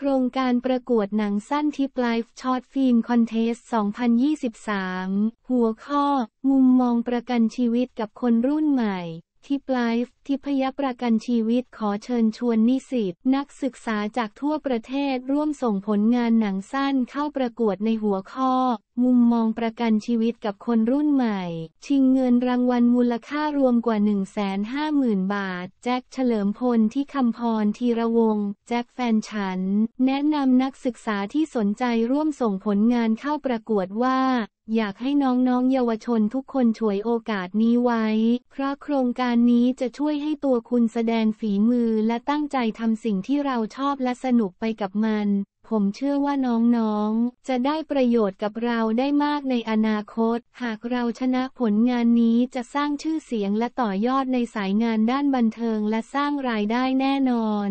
โครงการประกวดหนังสั้นทิปไลฟ์ช็อตฟิล์มคอนเทสต์2023 หัวข้อ มุมมองประกันชีวิตกับคนรุ่นใหม่ทิปไลฟ์ทิพยประกันชีวิตขอเชิญชวนนิสิตนักศึกษาจากทั่วประเทศ ร่วมส่งผลงานหนังสั้นเข้าประกวดในหัวข้อ มุมมองประกันชีวิตกับคนรุ่นใหม่ ชิงเงินรางวัลมูลค่ารวมกว่า 150,000 บาท แจ็คเฉลิมพลที่คำพรธีระวงแจ็คแฟนฉัน แนะนำนักศึกษาที่สนใจร่วมส่งผลงานเข้าประกวดว่าอยากให้น้องๆ เยาวชนทุกคนช่วยโอกาสนี้ไว้ เพราะโครงการนี้จะช่วยให้ตัวคุณแสดงฝีมือและตั้งใจทำสิ่งที่เราชอบและสนุกไปกับมัน ผมเชื่อว่าน้องๆ จะได้ประโยชน์กับเราได้มากในอนาคต หากเราชนะผลงานนี้จะสร้างชื่อเสียงและต่อยอดในสายงานด้านบันเทิงและสร้างรายได้แน่นอน